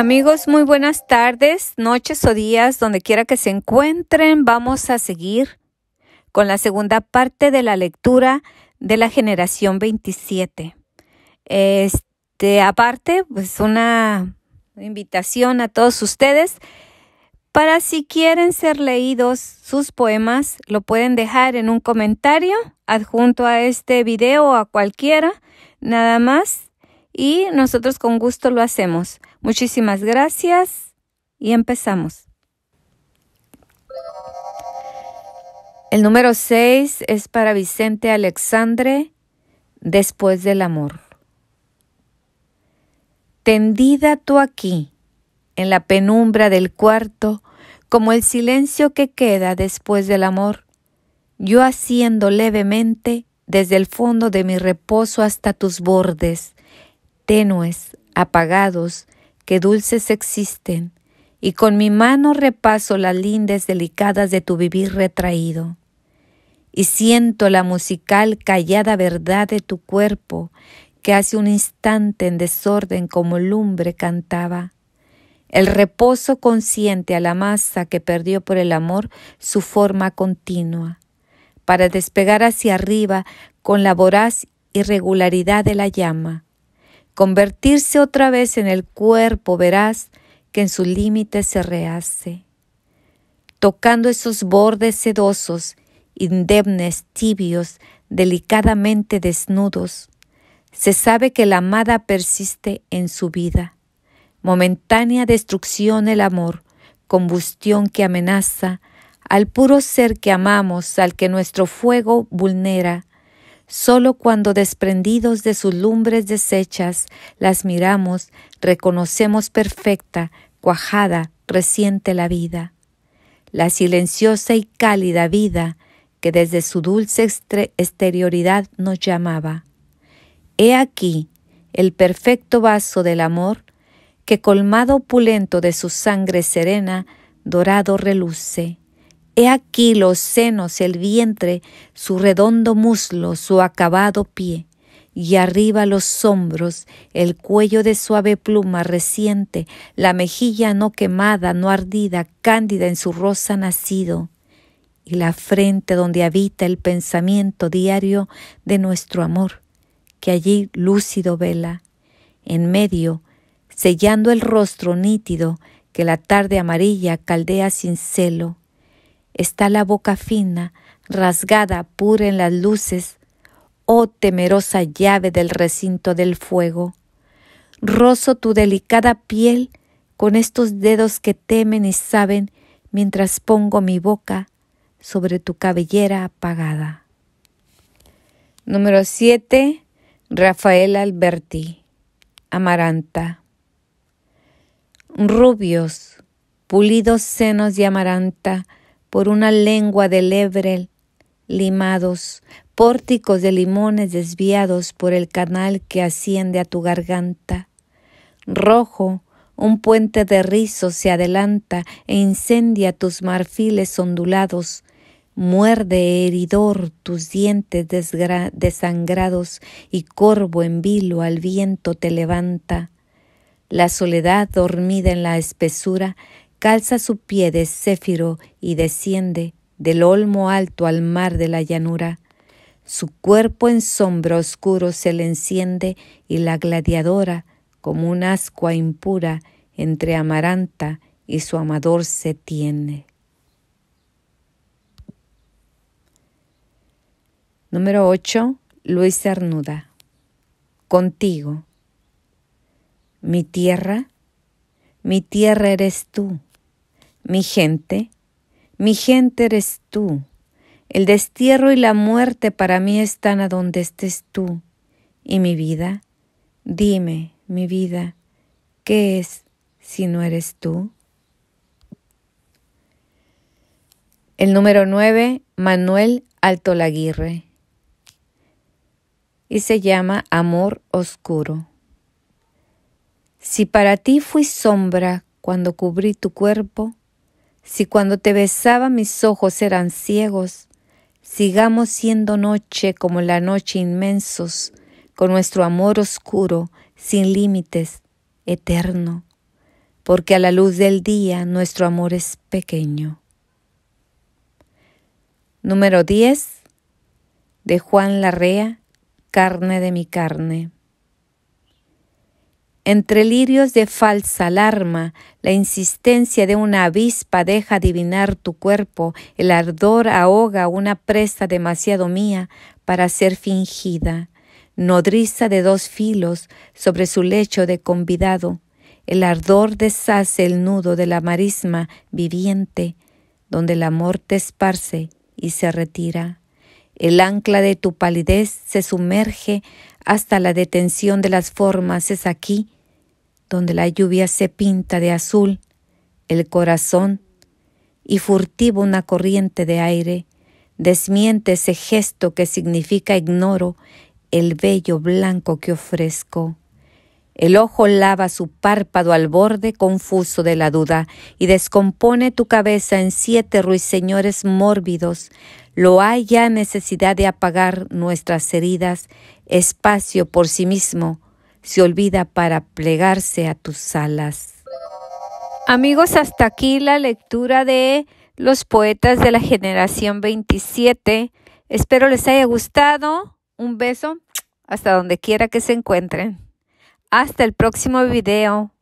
Amigos, muy buenas tardes, noches o días, donde quiera que se encuentren. Vamos a seguir con la segunda parte de la lectura de la generación 27. Este, aparte, pues una invitación a todos ustedes para si quieren ser leídos sus poemas, lo pueden dejar en un comentario adjunto a este video o a cualquiera. Nada más y nosotros con gusto lo hacemos. Muchísimas gracias y empezamos. El número 6 es para Vicente Alexandre, después del amor. Tendida tú aquí, en la penumbra del cuarto, como el silencio que queda después del amor, yo haciendo levemente desde el fondo de mi reposo hasta tus bordes, tenues, apagados, que dulces existen, y con mi mano repaso las lindes delicadas de tu vivir retraído. Y siento la musical callada verdad de tu cuerpo, que hace un instante en desorden como lumbre cantaba. El reposo consciente a la masa que perdió por el amor su forma continua, para despegar hacia arriba con la voraz irregularidad de la llama convertirse otra vez en el cuerpo verás que en su límite se rehace, tocando esos bordes sedosos, indemnes, tibios, delicadamente desnudos. Se sabe que la amada persiste en su vida. Momentánea destrucción el amor, combustión que amenaza al puro ser que amamos, al que nuestro fuego vulnera, Solo cuando desprendidos de sus lumbres deshechas las miramos, reconocemos perfecta, cuajada, reciente la vida. La silenciosa y cálida vida que desde su dulce exterioridad nos llamaba. He aquí el perfecto vaso del amor que colmado opulento de su sangre serena, dorado reluce. He aquí los senos, el vientre, su redondo muslo, su acabado pie, y arriba los hombros, el cuello de suave pluma reciente, la mejilla no quemada, no ardida, cándida en su rosa nacido, y la frente donde habita el pensamiento diario de nuestro amor, que allí lúcido vela, en medio, sellando el rostro nítido que la tarde amarilla caldea sin celo, está la boca fina, rasgada pura en las luces, oh temerosa llave del recinto del fuego. Rozo tu delicada piel con estos dedos que temen y saben mientras pongo mi boca sobre tu cabellera apagada. Número 7. Rafael Alberti. Amaranta. Rubios, pulidos senos de amaranta, por una lengua de lebre limados, pórticos de limones desviados por el canal que asciende a tu garganta. Rojo, un puente de rizos se adelanta e incendia tus marfiles ondulados, muerde heridor tus dientes desangrados y corvo en vilo al viento te levanta. La soledad dormida en la espesura calza su pie de céfiro y desciende del olmo alto al mar de la llanura. Su cuerpo en sombra oscuro se le enciende y la gladiadora, como un ascua impura, entre Amaranta y su amador se tiene. Número 8. Luis Cernuda. Contigo. Mi tierra, mi tierra eres tú mi gente, mi gente eres tú. El destierro y la muerte para mí están a donde estés tú. ¿Y mi vida? Dime, mi vida, ¿qué es si no eres tú? El número 9, Manuel Alto Laguirre. Y se llama Amor Oscuro. Si para ti fui sombra cuando cubrí tu cuerpo, si cuando te besaba mis ojos eran ciegos, sigamos siendo noche como la noche inmensos, con nuestro amor oscuro, sin límites, eterno, porque a la luz del día nuestro amor es pequeño. Número 10 de Juan Larrea, Carne de mi carne. Entre lirios de falsa alarma, la insistencia de una avispa deja adivinar tu cuerpo, el ardor ahoga una presa demasiado mía para ser fingida. Nodriza de dos filos sobre su lecho de convidado, el ardor deshace el nudo de la marisma viviente, donde el amor te esparce y se retira. El ancla de tu palidez se sumerge hasta la detención de las formas es aquí donde la lluvia se pinta de azul, el corazón, y furtivo una corriente de aire, desmiente ese gesto que significa ignoro el bello blanco que ofrezco. El ojo lava su párpado al borde confuso de la duda y descompone tu cabeza en siete ruiseñores mórbidos. Lo hay ya necesidad de apagar nuestras heridas, espacio por sí mismo, se olvida para plegarse a tus alas. Amigos, hasta aquí la lectura de los poetas de la generación 27. Espero les haya gustado. Un beso hasta donde quiera que se encuentren. Hasta el próximo video.